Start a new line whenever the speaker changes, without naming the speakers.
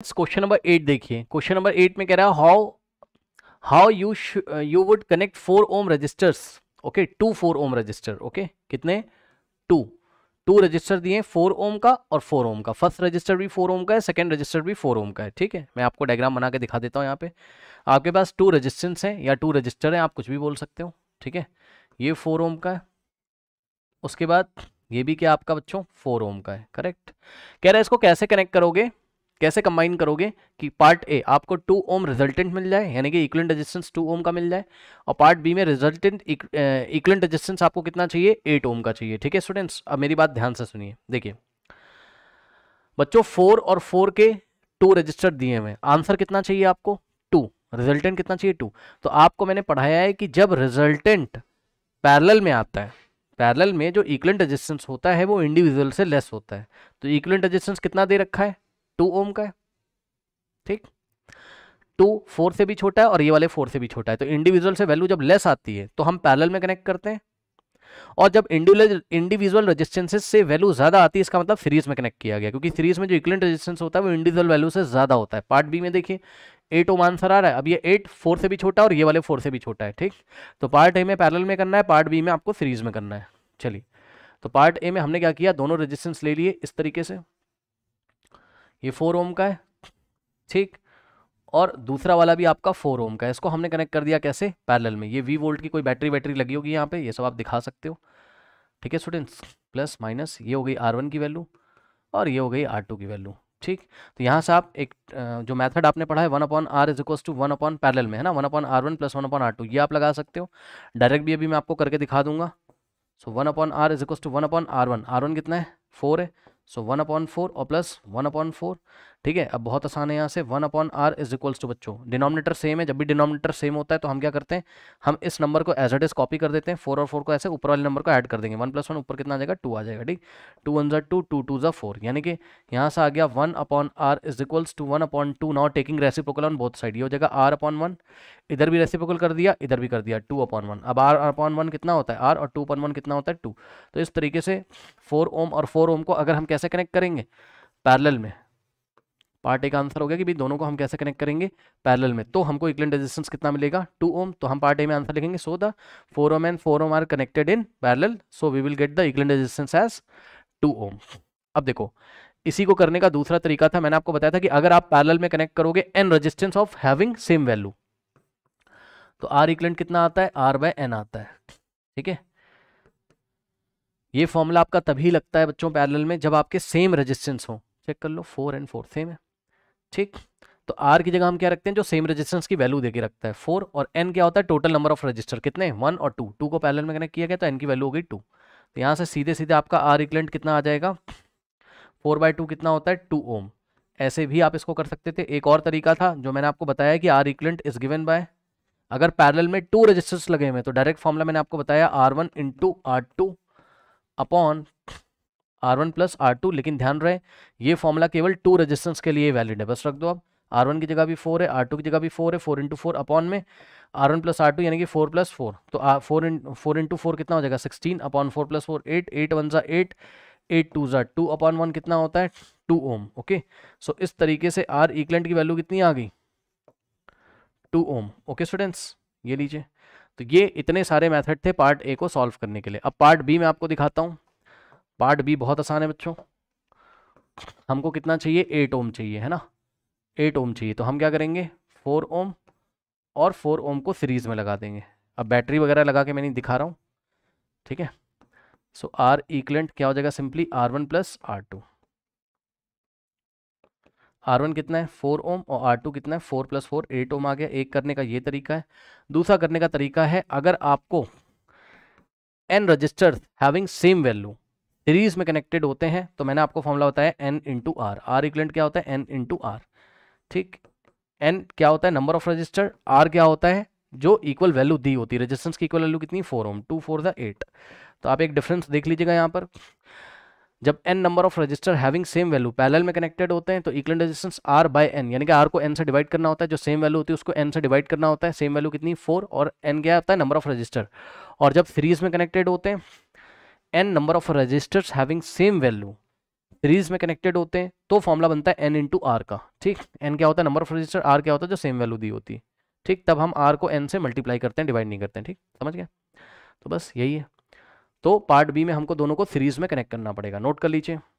question number eight देखिए question number eight में कह रहा है how how you you would connect four ohm resistors okay two four ohm resistor okay कितने two two resistor दिए four ohm का और फोर ओम का फर्स्ट रजिस्टर भी फोर ओम का है सेकेंड रजिस्टर भी फोर ओम का है ठीक है मैं आपको डायग्राम बना के दिखा देता हूँ यहाँ पे आपके पास टू रजिस्टेंस हैं या टू रजिस्टर हैं आप कुछ भी बोल सकते हो ठीक है ये फोर ओम का है उसके बाद ये भी क्या आपका बच्चों फोर ओम का है करेक्ट कह रहा है इसको कैसे कनेक्ट करोगे कैसे कंबाइन करोगे कि पार्ट ए आपको टू ओम रिजल्टेंट मिल जाए यानी कि इक्वलेंट रेजिस्टेंस टू ओम का मिल जाए और पार्ट बी में रिजल्टेंट इक्वलेंट रेजिस्टेंस आपको कितना चाहिए एट ओम का चाहिए ठीक है स्टूडेंट्स अब मेरी बात ध्यान से सुनिए देखिए बच्चों फोर और फोर के टू रजिस्टर दिए हुए आंसर कितना चाहिए आपको टू रिजल्टेंट कितना चाहिए टू तो आपको मैंने पढ़ाया है कि जब रिजल्टेंट पैरल में आता है पैरल में जो इक्वलेंट रेजिस्टेंस होता है वो इंडिविजुअल से लेस होता है तो इक्वलेंट रेजिस्टेंस कितना दे रखा है टू ओम का है ठीक टू फोर से भी छोटा है और ये वाले फोर से भी छोटा है तो इंडिविजुअल से वैल्यू जब लेस आती है तो हम पैरल में कनेक्ट करते हैं और जब इंडिविजुअल इंडिविजुअल रेजिस्टेंसेस से वैल्यू ज़्यादा आती है इसका मतलब सीरीज में कनेक्ट किया गया क्योंकि सीरीज में जो इक्वलेंट रेजिस्टेंस होता है वो इंडिविजुअल वैल्यू से ज़्यादा होता है पार्ट बी में देखिए एट ओम आंसर आ रहा है अब ये एट फोर से भी छोटा और ये वाले फोर से भी छोटा है ठीक तो पार्ट ए में पैरल में करना है पार्ट बी में आपको सीरीज में करना है चलिए तो पार्ट ए में हमने क्या किया दोनों रजिस्टेंस ले लिए इस तरीके से ये फोर ओम का है ठीक और दूसरा वाला भी आपका फोर ओम का है इसको हमने कनेक्ट कर दिया कैसे पैरेलल में ये वी वोल्ट की कोई बैटरी बैटरी लगी होगी यहाँ पे ये सब आप दिखा सकते हो ठीक है स्टूडेंट्स प्लस माइनस ये हो गई आर वन की वैल्यू और ये हो गई आर टू की वैल्यू ठीक तो यहाँ से आप एक जो मेथड आपने पढ़ा है one upon R is equal to one upon parallel में है ना one upon R one plus one upon R two ये आप लगा सकते हो डायरेक्ट भी अभी मैं आपको करके दिखा दूंगा so one upon R is equal to one upon R one R one कितना है फोर है So 1 upon 4 or plus 1 upon 4 ठीक है अब बहुत आसान है यहाँ से one upon R is equals to बच्चों डिनोमिनेटर सेम है जब भी डिनोमिनेटर सेम होता है तो हम क्या करते हैं हम इस नंबर को एज एट इज कॉपी कर देते हैं फोर और फोर को ऐसे ऊपर वाले नंबर को ऐड कर देंगे वन प्लस वन ऊपर कितना आ जाएगा टू आ जाएगा ठीक टू वन जर टू टू टू जर फोर यानी कि यहाँ से आ गया one upon R is equals to one upon two now taking reciprocal on both side ये हो जाएगा आर अपॉन वन इधर भी रेसिप्रोकल कर दिया इधर भी कर दिया टू अपॉन वन अब आर अपॉन वन कितना होता है आर और टू अपॉन वन कितना होता है टू तो इस तरीके से फोर ओम और फोर ओम को अगर हम कैसे कनेक्ट करेंगे पैरेलल में पार्ट ए का आंसर हो गया कि भाई दोनों को हम कैसे कनेक्ट करेंगे पैरेलल में तो हमको इक्विवेलेंट रेजिस्टेंस कितना मिलेगा टू ओम तो हम पार्ट ए में आंसर लिखेंगे so the four ohm and four ohm are connected in parallel so we will get the equivalent resistance as two ohm अब देखो इसी को करने का दूसरा तरीका था मैंने आपको बताया था कि अगर आप पैरेलल में कनेक्ट करोगे n resistance of having same value तो आर इक्विवेलेंट कितना आता है आर बाय एन आता है ठीक है ये फॉर्मूला आपका तभी लगता है बच्चों पैरेलल में जब आपके सेम रेजिस्टेंस हो चेक कर लो फोर एंड फोर सेम है ठीक तो आर की जगह हम क्या रखते हैं जो सेम रजिस्टेंस की वैल्यू देके रखता है फोर और एन क्या होता है टोटल नंबर ऑफ रजिस्टर कितने वन और टू टू को पैरेलल में कनेक्ट किया गया तो एन की वैल्यू हो गई टू तो यहाँ से सीधे सीधे आपका आर इक्लेंट कितना आ जाएगा फोर बाय टू कितना होता है टू ओम ऐसे भी आप इसको कर सकते थे एक और तरीका था जो मैंने आपको बताया कि R equivalent is given by अगर पैरल में टू रजिस्टर्स लगे हुए तो डायरेक्ट फॉर्मला मैंने आपको बताया R one into R two upon R one plus R two लेकिन ध्यान रहे ये फॉर्मूला केवल टू रजिस्टेंस के लिए वैलिड है बस रख दो आप आर वन की जगह भी फोर है आर टू की जगह भी फोर है फोर इंटू फोर अपॉन में R one plus R two यानी कि फोर प्लस फोर तो फोर इन फोर इंटू फोर कितना हो जाएगा sixteen upon four plus four eight eight one ज़ा एट एट टू ज़ा टू अपॉन वन कितना होता है टू ओम ओके सो इस तरीके से आर इक्लेंट की वैल्यू कितनी आ गई टू ओम ओके स्टूडेंट्स ये लीजिए तो ये इतने सारे मेथड थे पार्ट ए को सॉल्व करने के लिए अब पार्ट बी में आपको दिखाता हूँ पार्ट बी बहुत आसान है बच्चों हमको कितना चाहिए एट ओम चाहिए है ना एट ओम चाहिए तो हम क्या करेंगे फोर ओम और फोर ओम को सीरीज़ में लगा देंगे अब बैटरी वगैरह लगा के मैं नहीं दिखा रहा हूँ ठीक है सो आर इक्लेंट क्या हो जाएगा simply R one plus R two R one कितना है फोर ओम और आर टू कितना है four plus four eight ohm आ गया एक करने का ये तरीका है दूसरा करने का तरीका है अगर आपको n resistors having same value series में कनेक्टेड होते हैं तो मैंने आपको फॉर्मूला बताया n into R R equivalent क्या होता है एन इंटू आर ठीक एन क्या होता है नंबर ऑफ रजिस्टर आर क्या होता है जो इक्वल वैल्यू दी होती है रजिस्टेंस की इक्वल वैल्यू कितनी four ohm two four the eight तो आप एक डिफरेंस देख लीजिएगा यहाँ पर जब n number of resistor having same value parallel में कनेक्टेड होते हैं तो equivalent resistance R by n यानी कि आर को एन से डिवाइड करना होता है जो सेम वैल्यू होती है उसको एन से डिवाइड करना होता है सेम वैल्यू कितनी फोर और एन क्या होता है नंबर ऑफ रजिस्टर और जब सीरीज में कनेक्टेड होते हैं n number of resistors having same value series में कनेक्टेड होते हैं तो फॉर्मूला बनता है एन इंटू आर का ठीक एन क्या होता है नंबर ऑफ रजिस्टर आर क्या होता है जो सेम वैल्यू दी होती है ठीक तब हम आर को एन से मल्टीप्लाई करते हैं डिवाइड नहीं करते हैं ठीक समझ गए तो बस यही है तो पार्ट बी में हमको दोनों को सीरीज में कनेक्ट करना पड़ेगा नोट कर लीजिए